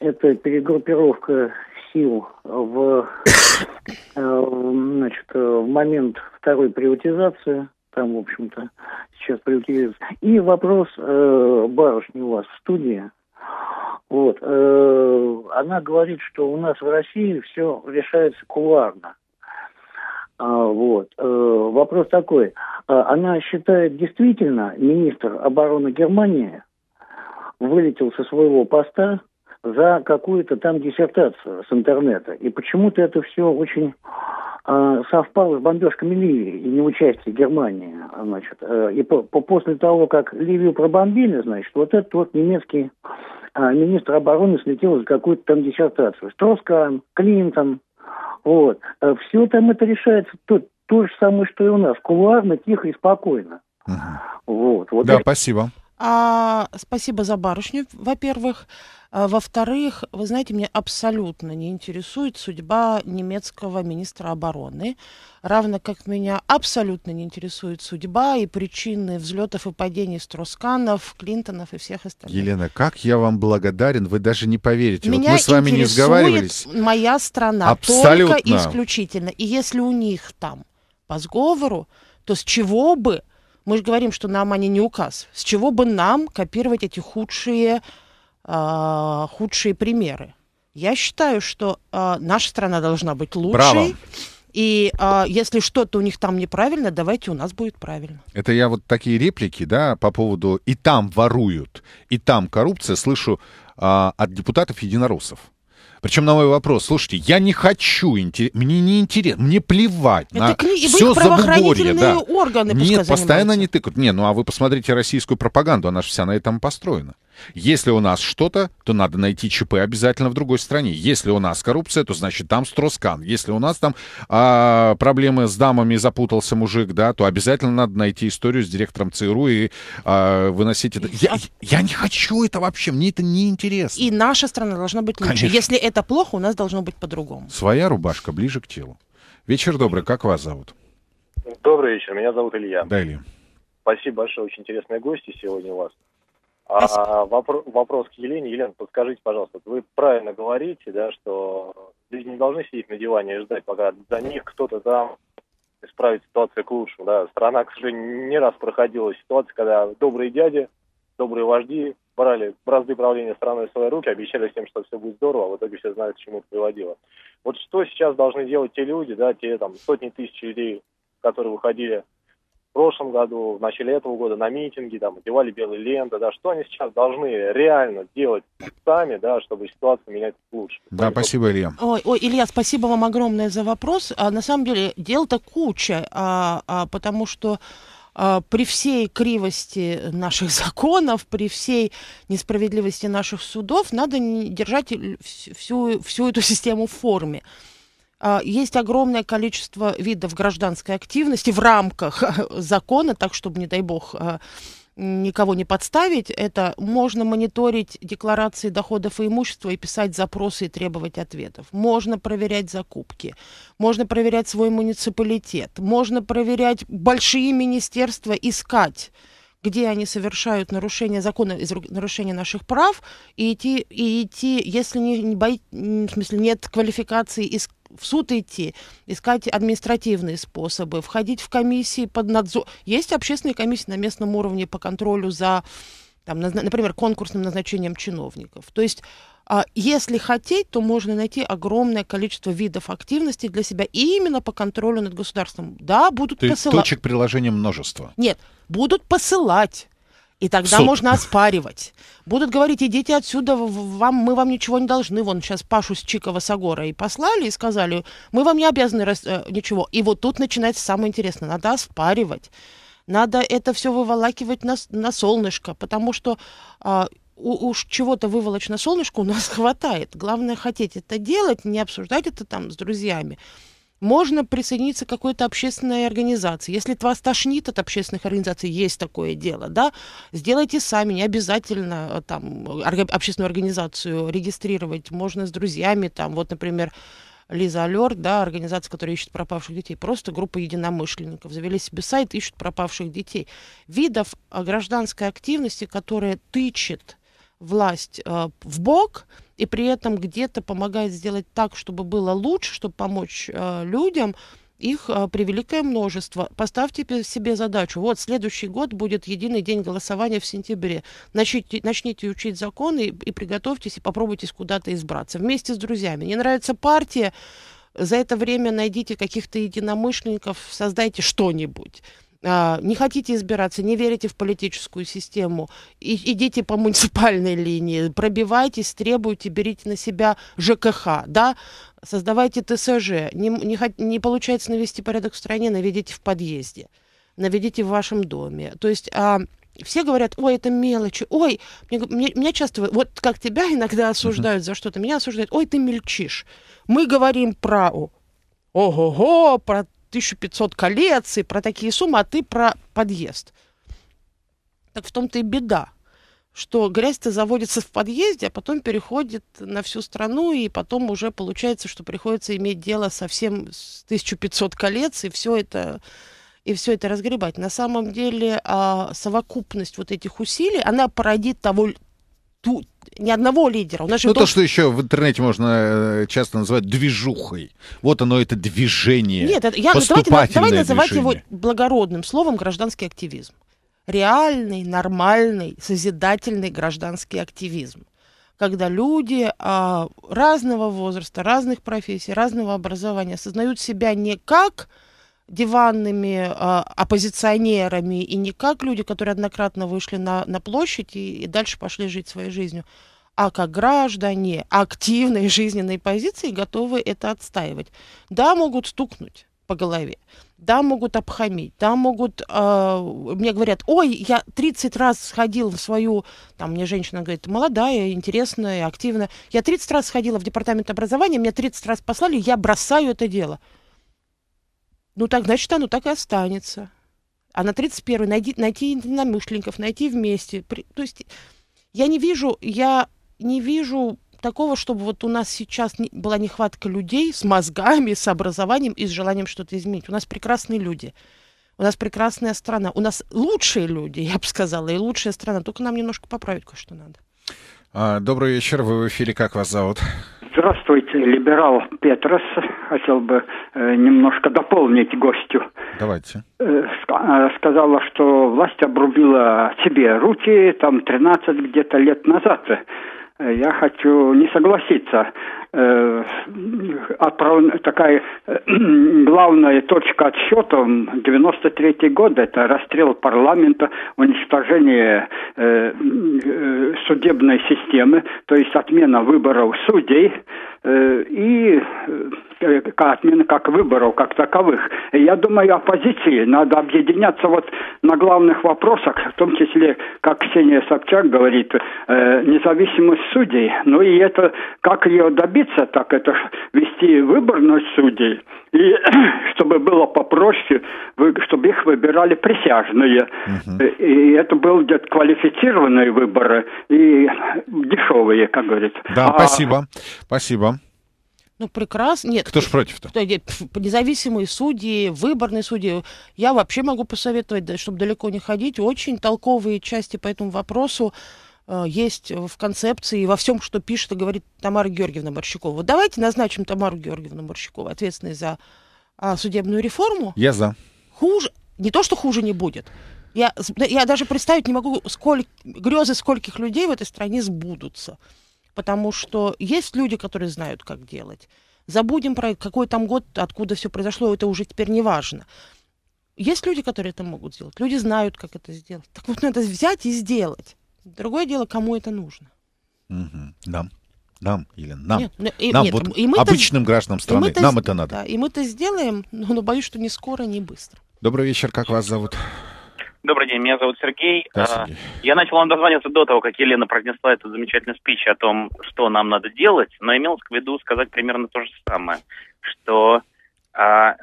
Это перегруппировка сил в, э, значит, в момент второй приватизации. Там, в общем-то, сейчас приватизируется. И вопрос барышни у вас в студии. Вот. Э, она говорит, что у нас в России все решается куларно. А, вот. Э, вопрос такой. А, она считает действительно, министр обороны Германии вылетел со своего поста за какую-то там диссертацию с интернета. И почему-то это все очень а, совпало с бомбежками Ливии и не Германии. Значит. Э, и по, после того, как Ливию пробомбили, значит, вот этот вот немецкий а, министр обороны слетел за какую-то там диссертацию. Строскан, Клинтон, вот. А, все там это решается то, то же самое, что и у нас. Кулуарно, тихо и спокойно. Угу. Вот, вот. Да, и... спасибо. А, спасибо за барышню, во-первых. А, во-вторых, вы знаете, меня абсолютно не интересует судьба немецкого министра обороны, равно как меня абсолютно не интересует судьба и причины взлетов и падений Стросканов, Клинтонов и всех остальных. Елена, как я вам благодарен, вы даже не поверите. Меня вот мы с вами не сговаривались. моя страна, абсолютно. только исключительно. И если у них там по сговору, то с чего бы мы же говорим, что нам они а не указ. С чего бы нам копировать эти худшие, э, худшие примеры? Я считаю, что э, наша страна должна быть лучшей. Браво. И э, если что-то у них там неправильно, давайте у нас будет правильно. Это я вот такие реплики, да, по поводу и там воруют, и там коррупция слышу э, от депутатов единороссов. Причем на мой вопрос, слушайте, я не хочу, мне не интересно, мне плевать Это на кни... все забугорье. Да. органы Нет, постоянно они не тыкают. Не, ну а вы посмотрите российскую пропаганду, она же вся на этом построена. Если у нас что-то, то надо найти ЧП обязательно в другой стране. Если у нас коррупция, то значит там строскан. Если у нас там а, проблемы с дамами, запутался мужик, да, то обязательно надо найти историю с директором ЦРУ и а, выносить это. Я, я не хочу это вообще, мне это не интересно. И наша страна должна быть лучше. Конечно. Если это плохо, у нас должно быть по-другому. Своя рубашка ближе к телу. Вечер добрый, как вас зовут? Добрый вечер, меня зовут Илья. Да, Илья. Спасибо большое, очень интересные гости сегодня у вас. А, вопр- вопрос к Елене. Елена, подскажите, пожалуйста, вы правильно говорите, да, что люди не должны сидеть на диване и ждать, пока за них кто-то там исправит ситуацию к лучшему. Да. Страна, к сожалению, не раз проходила ситуация, когда добрые дяди, добрые вожди брали бразды правления страной в свои руки, обещали всем, что все будет здорово, а в итоге все знают, к чему это приводило. Вот что сейчас должны делать те люди, да, те там сотни тысяч людей, которые выходили в прошлом году, в начале этого года на митинги, там, одевали белые ленты, да, что они сейчас должны реально делать сами, да, чтобы ситуацию менять лучше? Да, Поэтому... спасибо, Илья. Ой, ой, Илья, спасибо вам огромное за вопрос. А, на самом деле, дел-то куча, а, а, потому что а, при всей кривости наших законов, при всей несправедливости наших судов, надо держать всю, всю эту систему в форме. А, есть огромное количество видов гражданской активности в рамках закона, так чтобы, не дай бог, а, никого не подставить, это можно мониторить декларации доходов и имущества и писать запросы и требовать ответов. Можно проверять закупки, можно проверять свой муниципалитет, можно проверять большие министерства, искать где они совершают нарушение закона, нарушение наших прав, и идти, и идти если не, не бои, в смысле нет квалификации из в суд идти, искать административные способы, входить в комиссии под надзор. Есть общественные комиссии на местном уровне по контролю за, там, например, конкурсным назначением чиновников. То есть а Если хотеть, то можно найти огромное количество видов активности для себя и именно по контролю над государством. Да, будут То посылать. Точек приложения множество. Нет, будут посылать. И тогда можно оспаривать. Будут говорить, идите отсюда, вам, мы вам ничего не должны. Вон сейчас Пашу с Чикова Сагора и послали, и сказали, мы вам не обязаны раз, э, ничего. И вот тут начинается самое интересное. Надо оспаривать. Надо это все выволакивать на, на солнышко, потому что а, уж чего-то выволочь на солнышко у нас хватает. Главное хотеть это делать, не обсуждать это там с друзьями. Можно присоединиться к какой-то общественной организации. Если вас тошнит от общественных организаций, есть такое дело, да, сделайте сами, не обязательно э, там общественную организацию регистрировать. Можно с друзьями, там, вот, например, Лиза Алерт, да, организация, которая ищет пропавших детей, просто группа единомышленников, завели себе сайт, ищут пропавших детей. Видов э, гражданской активности, которая тычет власть э, в бок и при этом где-то помогает сделать так, чтобы было лучше, чтобы помочь э, людям, их э, превеликое множество. Поставьте себе задачу. Вот следующий год будет единый день голосования в сентябре. Начните, начните учить законы и, и приготовьтесь и попробуйте куда-то избраться вместе с друзьями. Не нравится партия, за это время найдите каких-то единомышленников, создайте что-нибудь. А, не хотите избираться, не верите в политическую систему, и, идите по муниципальной линии, пробивайтесь, требуйте, берите на себя ЖКХ, да, создавайте ТСЖ, не, не, не получается навести порядок в стране, наведите в подъезде, наведите в вашем доме. То есть... А, все говорят, ой, это мелочи, ой, мне, мне, меня часто, вот как тебя иногда осуждают за что-то, меня осуждают, ой, ты мельчишь. Мы говорим про, ого-го, про 1500 колец и про такие суммы, а ты про подъезд. Так в том-то и беда, что грязь-то заводится в подъезде, а потом переходит на всю страну, и потом уже получается, что приходится иметь дело совсем с 1500 колец, и все это и все это разгребать. На самом деле а, совокупность вот этих усилий, она породит того, ту, ни одного лидера. У нас ну, то, что еще в интернете можно э, часто называть движухой. Вот оно, это движение. Нет, это, я, ну, давайте, давай называть его благородным словом гражданский активизм. Реальный, нормальный, созидательный гражданский активизм. Когда люди а, разного возраста, разных профессий, разного образования осознают себя не как диванными э, оппозиционерами и не как люди, которые однократно вышли на, на площадь и, и дальше пошли жить своей жизнью, а как граждане активной жизненной позиции готовы это отстаивать. Да, могут стукнуть по голове, да, могут обхамить, да, могут, э, мне говорят, ой, я 30 раз сходил в свою, там мне женщина говорит, молодая, интересная, активная, я 30 раз сходила в департамент образования, меня 30 раз послали, я бросаю это дело. Ну так, значит, оно так и останется. А на 31-й найти, найти единомышленников, найти вместе. При, то есть я не вижу, я не вижу такого, чтобы вот у нас сейчас не, была нехватка людей с мозгами, с образованием и с желанием что-то изменить. У нас прекрасные люди. У нас прекрасная страна. У нас лучшие люди, я бы сказала, и лучшая страна. Только нам немножко поправить кое-что надо. А, добрый вечер, вы в эфире, как вас зовут? Здравствуйте, либерал Петрос. Хотел бы э, немножко дополнить гостю. Давайте. Э, ск- э, сказала, что власть обрубила себе руки там 13 где-то лет назад. Э, я хочу не согласиться. Э, отправ... такая э, главная точка отсчета 93 год, это расстрел парламента, уничтожение э, судебной системы, то есть отмена выборов судей, Э, и э, э, как отмены, как выборов, как таковых. Я думаю, оппозиции надо объединяться вот на главных вопросах, в том числе, как Ксения Собчак говорит, независимость судей. Ну и это, как ее добиться, так это вести выборность судей, и чтобы было попроще, вы, чтобы их выбирали присяжные. Uh-huh. И это были где-то квалифицированные выборы и дешевые, как говорится. Да, а... спасибо. Спасибо. Ну, прекрасно. Нет. Кто ж против-то? Независимые судьи, выборные судьи. Я вообще могу посоветовать, чтобы далеко не ходить, очень толковые части по этому вопросу. Э, есть в концепции и во всем, что пишет и говорит Тамара Георгиевна Борщакова. Вот давайте назначим Тамару Георгиевну Борщакову ответственной за а, судебную реформу. Я за. Хуже, не то, что хуже не будет. Я, я даже представить не могу, сколь, грезы скольких людей в этой стране сбудутся. Потому что есть люди, которые знают, как делать. Забудем про какой там год, откуда все произошло, это уже теперь не важно. Есть люди, которые это могут сделать. Люди знают, как это сделать. Так вот, надо взять и сделать. Другое дело, кому это нужно. Угу. Да. Нам, Елена, нам. Нет, ну, и, нам нет, вот и обычным гражданам страны, и нам это надо. Да, и мы это сделаем, но боюсь, что не скоро, не быстро. Добрый вечер, как вас зовут? Добрый день, меня зовут Сергей. Да, а, Сергей. Я начал вам дозвониться до того, как Елена произнесла этот замечательный спич о том, что нам надо делать, но имел в виду сказать примерно то же самое, что а,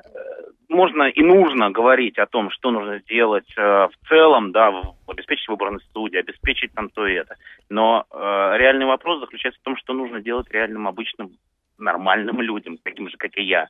можно и нужно говорить о том, что нужно сделать э, в целом, да, обеспечить выборность судей, обеспечить там то и это. Но э, реальный вопрос заключается в том, что нужно делать реальным, обычным, нормальным людям, таким же, как и я.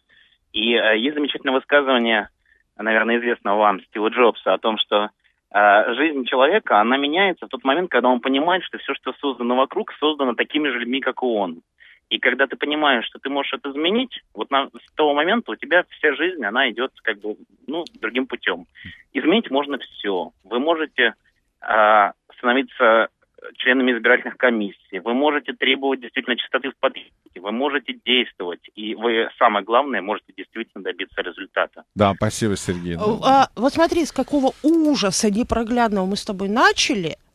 И э, есть замечательное высказывание, наверное, известного вам, Стива Джобса, о том, что э, жизнь человека, она меняется в тот момент, когда он понимает, что все, что создано вокруг, создано такими же людьми, как и он. И когда ты понимаешь, что ты можешь это изменить, вот на, с того момента у тебя вся жизнь, она идет как бы, ну, другим путем. Изменить можно все. Вы можете э, становиться членами избирательных комиссий, вы можете требовать действительно чистоты в подъезде, вы можете действовать, и вы, самое главное, можете действительно добиться результата. Да, спасибо, Сергей. А, вот смотри, с какого ужаса непроглядного мы с тобой начали –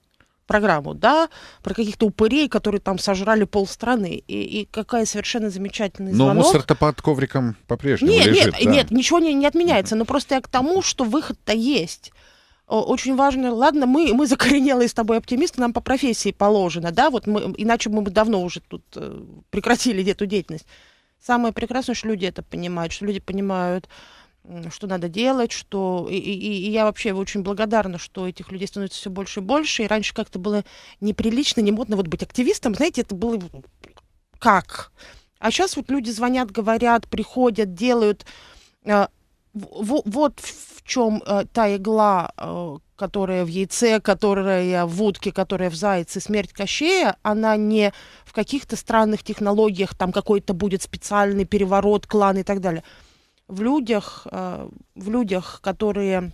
программу, да, про каких-то упырей, которые там сожрали полстраны. И, и какая совершенно замечательная звонок. Но мусор-то под ковриком по-прежнему нет, лежит. Нет, да? нет, ничего не, не отменяется. Но просто я к тому, что выход-то есть очень важно, ладно, мы, мы закоренелые с тобой оптимисты, нам по профессии положено, да, вот мы, иначе мы бы давно уже тут э, прекратили эту деятельность. Самое прекрасное, что люди это понимают, что люди понимают, что надо делать, что... И, и, и я вообще очень благодарна, что этих людей становится все больше и больше. И раньше как-то было неприлично, не модно вот быть активистом. Знаете, это было как? А сейчас вот люди звонят, говорят, приходят, делают. Э, вот в чем э, та игла, э, которая в яйце, которая в утке, которая в зайце, смерть Кощея, она не в каких-то странных технологиях, там какой-то будет специальный переворот, клан и так далее в людях, э, в людях, которые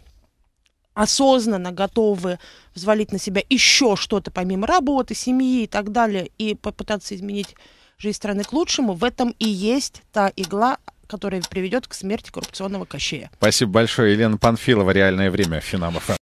осознанно готовы взвалить на себя еще что-то помимо работы, семьи и так далее, и попытаться изменить жизнь страны к лучшему, в этом и есть та игла, которая приведет к смерти коррупционного кощея. Спасибо большое, Елена Панфилова. Реальное время. Финам